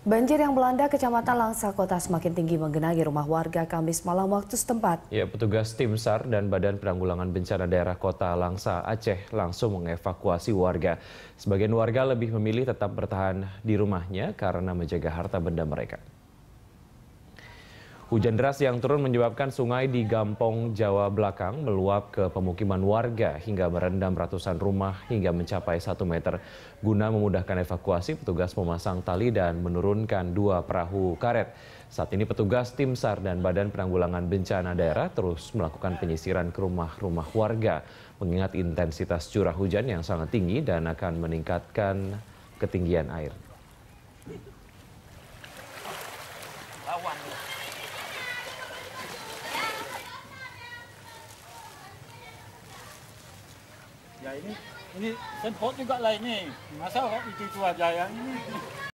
Banjir yang melanda Kecamatan Langsa Kota semakin tinggi menggenangi rumah warga Kamis malam waktu setempat. Ya, petugas tim SAR dan Badan Penanggulangan Bencana Daerah Kota Langsa Aceh langsung mengevakuasi warga. Sebagian warga lebih memilih tetap bertahan di rumahnya karena menjaga harta benda mereka. Hujan deras yang turun menyebabkan sungai di Gampong, Jawa Belakang meluap ke pemukiman warga hingga merendam ratusan rumah hingga mencapai 1 meter. Guna memudahkan evakuasi, petugas memasang tali dan menurunkan dua perahu karet. Saat ini petugas tim SAR dan Badan Penanggulangan Bencana Daerah terus melakukan penyisiran ke rumah-rumah warga mengingat intensitas curah hujan yang sangat tinggi dan akan meningkatkan ketinggian air. Lawan. ya ini ini sempot hot juga lah ini masa itu itu aja yang ini